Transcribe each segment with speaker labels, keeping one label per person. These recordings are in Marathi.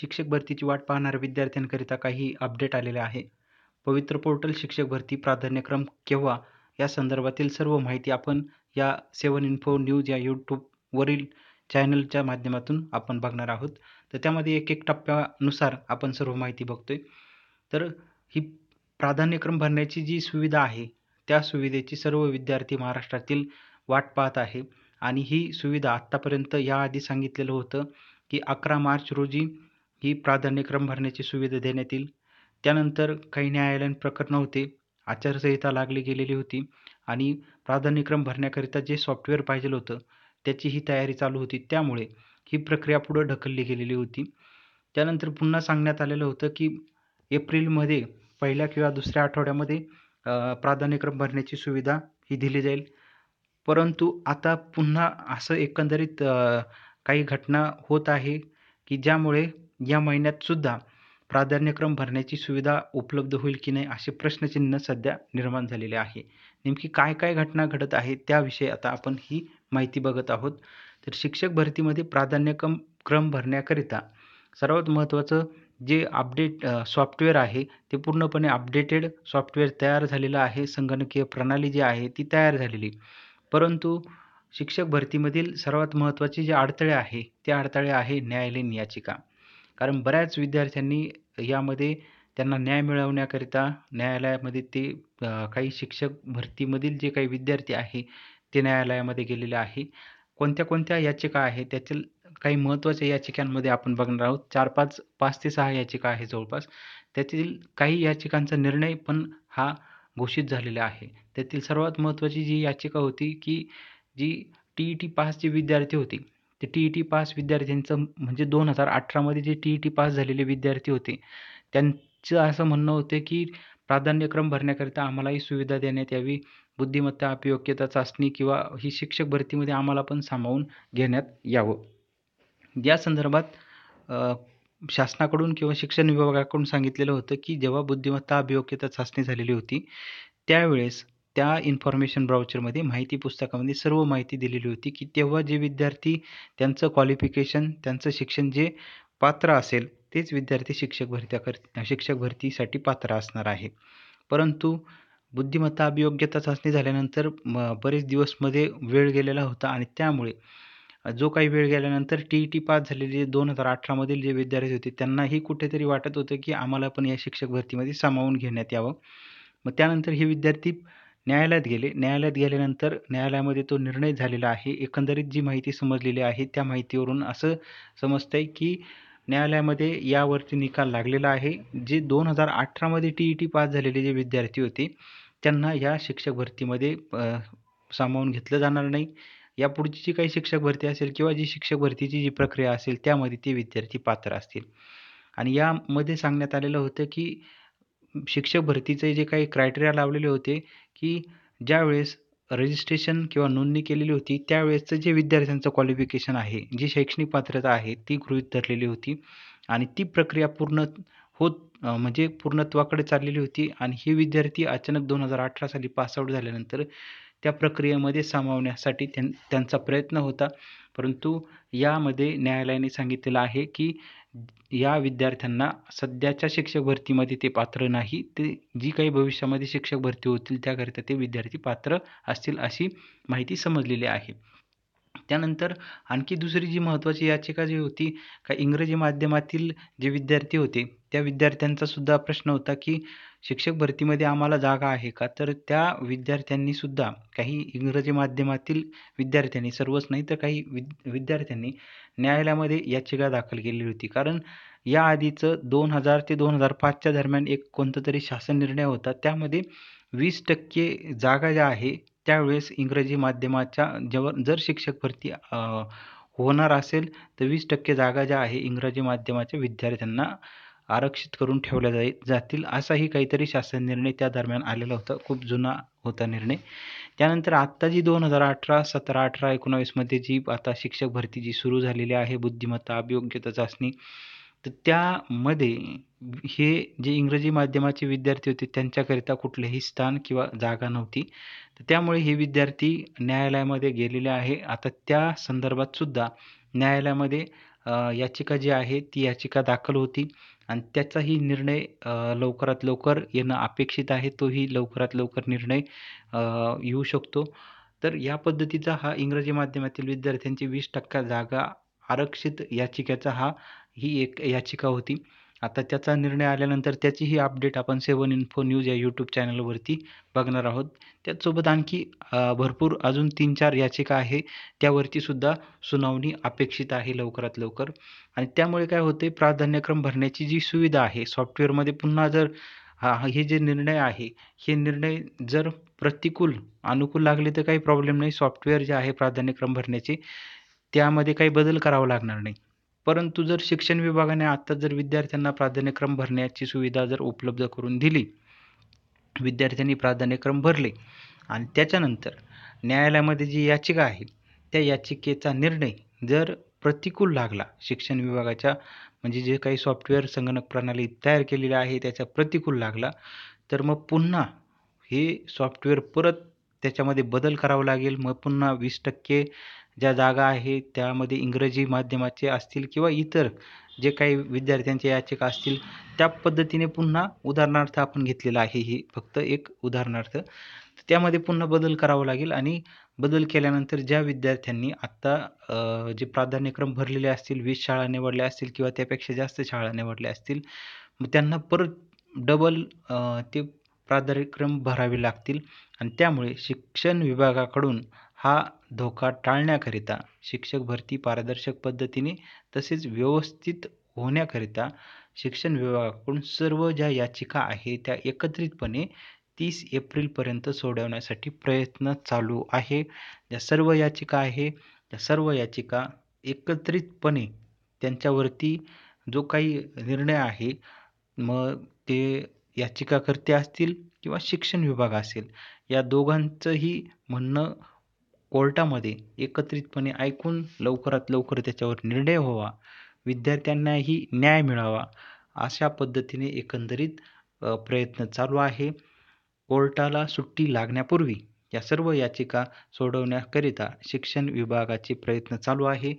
Speaker 1: शिक्षक भरतीची वाट पाहणाऱ्या विद्यार्थ्यांकरिता काही अपडेट आलेले आहे पवित्र पोर्टल शिक्षक भरती प्राधान्यक्रम केव्हा या संदर्भातील सर्व माहिती आपण या सेवन इन्फो न्यूज या यूट्यूबवरील चॅनलच्या माध्यमातून आपण बघणार आहोत तर त्यामध्ये एक एक टप्प्यानुसार आपण सर्व माहिती बघतोय तर ही प्राधान्यक्रम भरण्याची जी सुविधा आहे त्या सुविधेची सर्व विद्यार्थी महाराष्ट्रातील वाट पाहत आहे आणि ही सुविधा आत्तापर्यंत याआधी सांगितलेलं होतं की अकरा मार्च रोजी ही प्राधान्यक्रम भरण्याची सुविधा देण्यात येईल त्यानंतर काही न्यायालयीन प्रकरण होते आचारसंहिता लागली गेलेली होती आणि प्राधान्यक्रम भरण्याकरिता जे सॉफ्टवेअर पाहिजे होतं त्याची ही तयारी चालू होती त्यामुळे ही प्रक्रिया पुढं ढकलली गेलेली होती त्यानंतर पुन्हा सांगण्यात आलेलं होतं की एप्रिलमध्ये पहिल्या किंवा दुसऱ्या आठवड्यामध्ये प्राधान्यक्रम भरण्याची सुविधा ही दिली जाईल परंतु आता पुन्हा असं एकंदरीत काही घटना होत आहे की ज्यामुळे या महिन्यातसुद्धा प्राधान्यक्रम भरण्याची सुविधा उपलब्ध होईल की नाही असे प्रश्नचिन्ह सध्या निर्माण झालेले आहे नेमकी काय काय घटना घडत आहे त्याविषयी आता आपण ही माहिती बघत आहोत तर शिक्षक भरतीमध्ये प्राधान्यक्रम क्रम भरण्याकरिता सर्वात महत्त्वाचं जे अपडेट सॉफ्टवेअर आहे ते पूर्णपणे अपडेटेड सॉफ्टवेअर तयार झालेलं आहे संगणकीय प्रणाली जी आहे ती तयार झालेली परंतु शिक्षक भरतीमधील सर्वात महत्त्वाचे जे अडथळे आहे ते अडथळे आहे न्यायालयीन याचिका कारण बऱ्याच विद्यार्थ्यांनी यामध्ये त्यांना न्याय मिळवण्याकरिता न्यायालयामध्ये ते काही शिक्षक भरतीमधील जे काही विद्यार्थी आहे ते न्यायालयामध्ये गेलेले आहे कोणत्या कोणत्या याचिका आहे त्यातील काही महत्त्वाच्या याचिकांमध्ये आपण बघणार आहोत चार पाच पाच ते सहा याचिका आहे जवळपास त्यातील काही याचिकांचा निर्णय पण हा घोषित झालेला आहे त्यातील सर्वात महत्त्वाची जी याचिका होती की जी टी ई टी पासचे विद्यार्थी होती ते टी ई टी पास विद्यार्थ्यांचं म्हणजे दोन हजार अठरामध्ये जे टी ई टी पास झालेले विद्यार्थी होते त्यांचं असं म्हणणं होतं की प्राधान्यक्रम भरण्याकरिता आम्हाला ही सुविधा देण्यात यावी बुद्धिमत्ता अपयोग्यता चाचणी किंवा ही शिक्षक भरतीमध्ये आम्हाला पण सामावून घेण्यात यावं या संदर्भात शासनाकडून किंवा शिक्षण विभागाकडून सांगितलेलं होतं की जेव्हा बुद्धिमत्ता अभियोग्यता चाचणी झालेली होती त्यावेळेस त्या इन्फॉर्मेशन ब्राउचरमध्ये माहिती पुस्तकामध्ये सर्व माहिती दिलेली होती की तेव्हा जे विद्यार्थी त्यांचं क्वालिफिकेशन त्यांचं शिक्षण जे पात्र असेल तेच विद्यार्थी शिक्षक भरत्या शिक्षक भरतीसाठी पात्र असणार आहे परंतु बुद्धिमत्ता अभियोग्यता चाचणी झाल्यानंतर म बरेच दिवसमध्ये वेळ गेलेला होता आणि त्यामुळे जो काही वेळ गेल्यानंतर टी ई टी पास झालेले दोन हजार अठरामधील जे विद्यार्थी होते त्यांनाही कुठेतरी वाटत होतं की आम्हाला पण या शिक्षक भरतीमध्ये सामावून घेण्यात यावं मग त्यानंतर हे विद्यार्थी न्यायालयात गेले न्यायालयात गेल्यानंतर न्यायालयामध्ये तो निर्णय झालेला आहे एकंदरीत जी माहिती समजलेली आहे त्या माहितीवरून असं समजतं आहे की न्यायालयामध्ये यावरती निकाल लागलेला आहे जे दोन हजार अठरामध्ये टी ई टी पास झालेले जे विद्यार्थी होते त्यांना या शिक्षक भरतीमध्ये सामावून घेतलं जाणार नाही यापुढची जी काही शिक्षक भरती असेल किंवा जी शिक्षक भरतीची जी प्रक्रिया असेल त्यामध्ये ते विद्यार्थी पात्र असतील आणि यामध्ये सांगण्यात आलेलं होतं की शिक्षक भरतीचे जे काही क्रायटेरिया लावलेले होते की ज्यावेळेस रजिस्ट्रेशन किंवा नोंदणी केलेली होती त्यावेळेसचं जे विद्यार्थ्यांचं क्वालिफिकेशन आहे जी शैक्षणिक पात्रता आहे ती गृहीत धरलेली होती आणि ती प्रक्रिया पूर्ण होत म्हणजे पूर्णत्वाकडे चाललेली होती आणि हे विद्यार्थी अचानक दोन हजार अठरा साली पासआउट झाल्यानंतर त्या प्रक्रियेमध्ये सामावण्यासाठी त्यां त्यांचा प्रयत्न होता परंतु यामध्ये न्यायालयाने सांगितलेलं आहे की या विद्यार्थ्यांना सध्याच्या शिक्षक भरतीमध्ये ते पात्र नाही ते जी काही भविष्यामध्ये शिक्षक भरती होतील त्याकरिता ते विद्यार्थी पात्र असतील अशी माहिती समजलेली आहे त्यानंतर आणखी दुसरी जी महत्त्वाची याचिका जी होती का इंग्रजी माध्यमातील जे विद्यार्थी होते त्या विद्यार्थ्यांचासुद्धा प्रश्न होता की शिक्षक भरतीमध्ये आम्हाला जागा आहे का तर त्या विद्यार्थ्यांनीसुद्धा काही इंग्रजी माध्यमातील विद्यार्थ्यांनी सर्वच नाही तर काही विद विद्यार्थ्यांनी न्यायालयामध्ये याचिका दाखल केलेली होती कारण याआधीचं दोन हजार ते दोन हजार पाचच्या दरम्यान एक कोणता तरी शासन निर्णय होता त्यामध्ये वीस टक्के जागा ज्या आहे त्यावेळेस इंग्रजी माध्यमाच्या जेव्हा जर शिक्षक भरती होणार असेल तर वीस टक्के जागा ज्या आहे इंग्रजी माध्यमाच्या विद्यार्थ्यांना आरक्षित करून ठेवल्या जाई जातील असाही काहीतरी शासन निर्णय त्या दरम्यान आलेला होता खूप जुना होता निर्णय त्यानंतर आत्ता जी दोन हजार अठरा सतरा अठरा एकोणावीसमध्ये जी आता शिक्षक भरती जी सुरू झालेली आहे बुद्धिमत्ता अभियोग्यता चाचणी तर त्यामध्ये हे जे इंग्रजी माध्यमाचे विद्यार्थी होते त्यांच्याकरिता कुठलेही स्थान किंवा जागा नव्हती तर त्यामुळे हे विद्यार्थी न्यायालयामध्ये गेलेले आहे आता त्या संदर्भात सुद्धा न्यायालयामध्ये याचिका जी आहे ती याचिका दाखल होती आणि त्याचाही निर्णय लवकरात लवकर येणं अपेक्षित आहे तोही लवकरात लवकर निर्णय येऊ शकतो तर या पद्धतीचा हा इंग्रजी माध्यमातील विद्यार्थ्यांची वीस टक्का जागा आरक्षित याचिकेचा हा ही एक याचिका होती आता त्याचा निर्णय आल्यानंतर त्याचीही अपडेट आपण सेवन इन्फो न्यूज या यूट्यूब चॅनलवरती बघणार आहोत त्याचसोबत आणखी भरपूर अजून तीन चार याचिका आहे त्यावरती सुद्धा सुनावणी अपेक्षित आहे लवकरात लवकर आणि त्यामुळे काय होते प्राधान्यक्रम भरण्याची जी सुविधा आहे सॉफ्टवेअरमध्ये पुन्हा जर हा हे जे निर्णय आहे हे निर्णय जर प्रतिकूल अनुकूल लागले तर काही प्रॉब्लेम नाही सॉफ्टवेअर जे आहे प्राधान्यक्रम भरण्याचे त्यामध्ये काही बदल करावा लागणार नाही परंतु जर शिक्षण विभागाने आत्ता जर विद्यार्थ्यांना प्राधान्यक्रम भरण्याची सुविधा जर उपलब्ध करून दिली विद्यार्थ्यांनी प्राधान्यक्रम भरले आणि त्याच्यानंतर न्यायालयामध्ये जी याचिका आहे त्या याचिकेचा निर्णय जर प्रतिकूल लागला शिक्षण विभागाच्या म्हणजे जे काही सॉफ्टवेअर संगणक प्रणाली तयार केलेली आहे त्याचा प्रतिकूल लागला तर मग पुन्हा हे सॉफ्टवेअर परत त्याच्यामध्ये बदल करावा लागेल मग पुन्हा वीस टक्के ज्या जागा आहे त्यामध्ये इंग्रजी माध्यमाचे असतील किंवा इतर जे काही विद्यार्थ्यांच्या याचिका असतील त्या पद्धतीने पुन्हा उदाहरणार्थ आपण घेतलेला आहे ही फक्त एक उदाहरणार्थ त्यामध्ये पुन्हा बदल करावा लागेल आणि बदल केल्यानंतर ज्या विद्यार्थ्यांनी आत्ता जे प्राधान्यक्रम भरलेले असतील वीस शाळा निवडल्या असतील किंवा त्यापेक्षा जास्त शाळा निवडल्या असतील मग त्यांना परत डबल ते प्राधान्यक्रम भरावे लागतील आणि त्यामुळे शिक्षण विभागाकडून हा धोका टाळण्याकरिता शिक्षक भरती पारदर्शक पद्धतीने तसेच व्यवस्थित होण्याकरिता शिक्षण विभागाकडून सर्व ज्या याचिका आहे त्या एकत्रितपणे तीस एप्रिलपर्यंत सोडवण्यासाठी प्रयत्न चालू आहे ज्या सर्व याचिका आहे त्या सर्व याचिका एकत्रितपणे त्यांच्यावरती जो काही निर्णय आहे मग ते याचिकाकर्ते असतील किंवा शिक्षण विभाग असेल या दोघांचंही म्हणणं कोर्टामध्ये एकत्रितपणे ऐकून लवकरात लवकर त्याच्यावर निर्णय व्हावा विद्यार्थ्यांनाही न्याय मिळावा अशा पद्धतीने एकंदरीत प्रयत्न चालू आहे कोर्टाला सुट्टी लागण्यापूर्वी या सर्व याचिका सोडवण्याकरिता शिक्षण विभागाचे प्रयत्न चालू आहे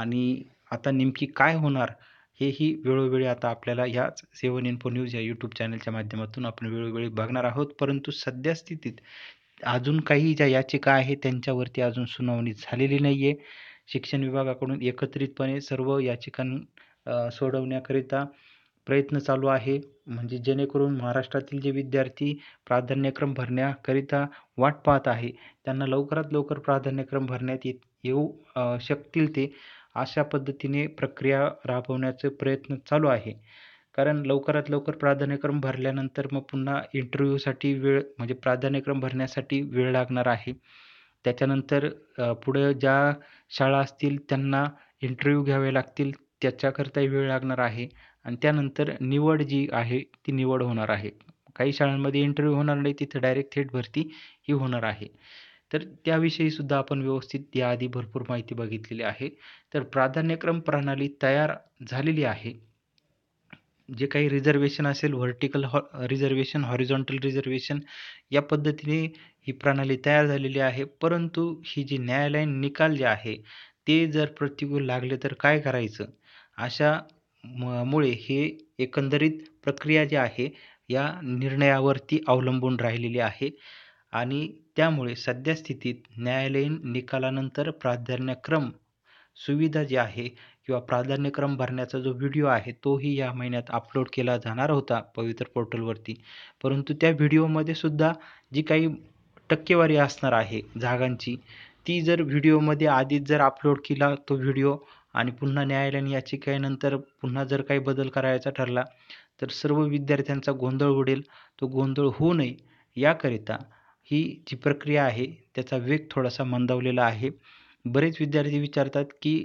Speaker 1: आणि आता नेमकी काय होणार हेही वेळोवेळी आता आपल्याला या सेवन इन्फो न्यूज या यूट्यूब चॅनलच्या माध्यमातून आपण वेळोवेळी बघणार आहोत परंतु सध्या स्थितीत अजून काही ज्या याचिका आहे त्यांच्यावरती अजून सुनावणी झालेली नाही आहे शिक्षण विभागाकडून एकत्रितपणे सर्व याचिका सोडवण्याकरिता प्रयत्न चालू आहे म्हणजे जेणेकरून महाराष्ट्रातील जे विद्यार्थी प्राधान्यक्रम भरण्याकरिता वाट पाहत आहे त्यांना लवकरात लवकर प्राधान्यक्रम भरण्यात येत येऊ शकतील ते अशा पद्धतीने प्रक्रिया राबवण्याचे प्रयत्न चालू आहे कारण लवकरात लवकर प्राधान्यक्रम भरल्यानंतर मग पुन्हा इंटरव्ह्यूसाठी वेळ म्हणजे प्राधान्यक्रम भरण्यासाठी वेळ लागणार आहे त्याच्यानंतर पुढं ज्या शाळा असतील त्यांना इंटरव्ह्यू घ्यावे लागतील त्याच्याकरताही वेळ लागणार आहे आणि त्यानंतर निवड जी आहे ती निवड होणार आहे काही शाळांमध्ये इंटरव्ह्यू होणार नाही तिथे डायरेक्ट थेट भरती ही होणार आहे तर त्याविषयी सुद्धा आपण व्यवस्थित याआधी भरपूर माहिती बघितलेली आहे तर प्राधान्यक्रम प्रणाली तयार झालेली आहे जे काही रिझर्वेशन असेल व्हर्टिकल हॉ रिझर्वेशन हॉरिझॉन्टल रिझर्वेशन या पद्धतीने ही प्रणाली तयार झालेली आहे परंतु ही जी न्यायालयीन निकाल जे आहे ते जर प्रतिकूल लागले तर काय करायचं अशा मुळे हे एकंदरीत प्रक्रिया जी आहे या निर्णयावरती अवलंबून राहिलेली आहे आणि त्यामुळे सद्यस्थितीत न्यायालयीन निकालानंतर प्राधान्यक्रम सुविधा जी आहे किंवा प्राधान्यक्रम भरण्याचा जो व्हिडिओ आहे तोही या महिन्यात अपलोड केला जाणार होता पवित्र पोर्टलवरती परंतु त्या व्हिडिओमध्ये सुद्धा जी काही टक्केवारी असणार आहे जागांची ती जर व्हिडिओमध्ये आधीच जर अपलोड केला तो व्हिडिओ आणि पुन्हा न्यायालयाने याचिकेनंतर नंतर पुन्हा जर काही बदल करायचा ठरला तर सर्व विद्यार्थ्यांचा गोंधळ उडेल तो गोंधळ होऊ नये याकरिता ही जी प्रक्रिया आहे त्याचा वेग थोडासा मंदावलेला आहे बरेच विद्यार्थी विचारतात की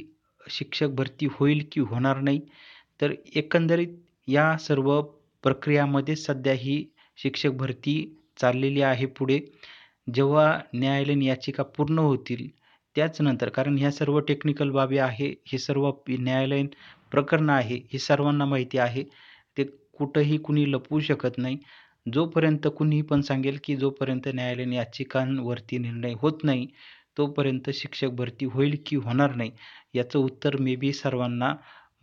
Speaker 1: शिक्षक भरती होईल की होणार नाही तर एकंदरीत या सर्व प्रक्रियामध्ये सध्या ही शिक्षक भरती चाललेली आहे पुढे जेव्हा न्यायालयीन याचिका पूर्ण होतील त्याच नंतर कारण ह्या सर्व टेक्निकल बाबी आहे हे सर्व न्यायालयीन प्रकरण आहे हे सर्वांना माहिती आहे ते कुठंही कुणी लपवू शकत नाही जोपर्यंत कुणीही पण सांगेल की जोपर्यंत न्यायालयीन याचिकांवरती निर्णय होत नाही तोपर्यंत शिक्षक भरती होईल की होणार नाही याचं उत्तर मे बी सर्वांना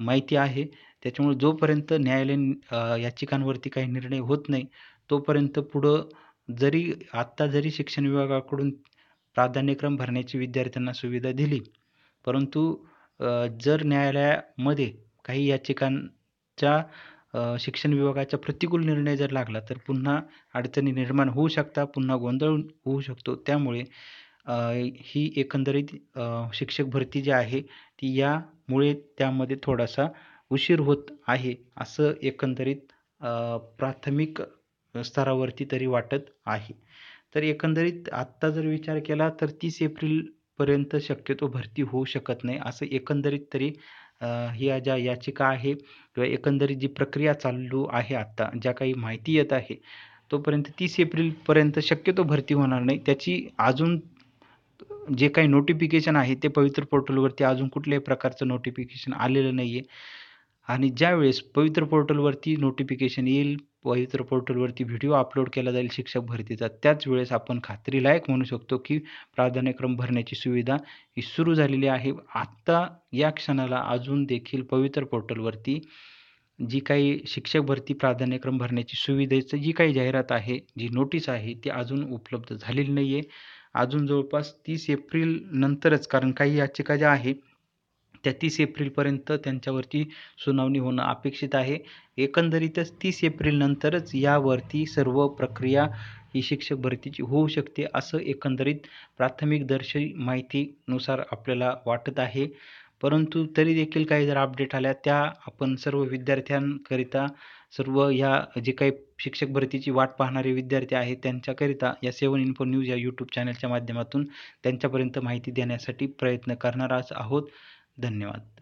Speaker 1: माहिती आहे त्याच्यामुळे जोपर्यंत न्यायालयीन याचिकांवरती काही निर्णय होत नाही तोपर्यंत पुढं जरी आत्ता जरी शिक्षण विभागाकडून प्राधान्यक्रम भरण्याची विद्यार्थ्यांना सुविधा दिली परंतु जर न्यायालयामध्ये काही याचिकांच्या शिक्षण विभागाचा प्रतिकूल निर्णय जर लागला तर पुन्हा अडचणी निर्माण होऊ शकता पुन्हा गोंधळ होऊ शकतो त्यामुळे ही एकंदरीत शिक्षक भरती जी आहे ती यामुळे त्यामध्ये थोडासा उशीर होत आहे असं एकंदरीत प्राथमिक स्तरावरती तरी वाटत आहे तर एकंदरीत आत्ता जर विचार केला तर तीस एप्रिलपर्यंत शक्यतो भरती होऊ शकत नाही असं एकंदरीत तरी ह्या ज्या याचिका आहे किंवा एकंदरीत जी प्रक्रिया चालू आहे आत्ता ज्या काही माहिती येत आहे तोपर्यंत तीस एप्रिलपर्यंत शक्यतो भरती होणार नाही त्याची अजून जे काही नोटिफिकेशन आहे ते पवित्र पोर्टलवरती अजून कुठल्याही प्रकारचं नोटिफिकेशन आलेलं नाही आहे आणि ज्यावेळेस पवित्र पोर्टलवरती नोटिफिकेशन येईल पवित्र पोर्टलवरती व्हिडिओ अपलोड केला जाईल शिक्षक भरतीचा त्याच वेळेस आपण खात्रीलायक म्हणू शकतो की प्राधान्यक्रम भरण्याची सुविधा ही सुरू झालेली आहे आत्ता या क्षणाला अजून देखील पवित्र पोर्टलवरती जी काही शिक्षक भरती प्राधान्यक्रम भरण्याची सुविधेचं जी काही जाहिरात आहे जी नोटीस आहे ती अजून उपलब्ध झालेली नाही आहे अजून जवळपास तीस एप्रिल नंतरच कारण काही याचिका ज्या आहे त्या तीस एप्रिलपर्यंत त्यांच्यावरती सुनावणी होणं अपेक्षित आहे एकंदरीतच तीस एप्रिलनंतरच यावरती सर्व प्रक्रिया ही शिक्षक भरतीची होऊ शकते असं एकंदरीत प्राथमिक दर्शनी माहितीनुसार आपल्याला वाटत आहे परंतु तरी देखील काही जर अपडेट आल्या त्या आपण सर्व विद्यार्थ्यांकरिता सर्व ह्या जे काही शिक्षक भरतीची वाट पाहणारे विद्यार्थी आहेत त्यांच्याकरिता या सेवन इन्फो न्यूज या यूट्यूब चॅनलच्या माध्यमातून त्यांच्यापर्यंत माहिती देण्यासाठी प्रयत्न करणार आहोत धन्यवाद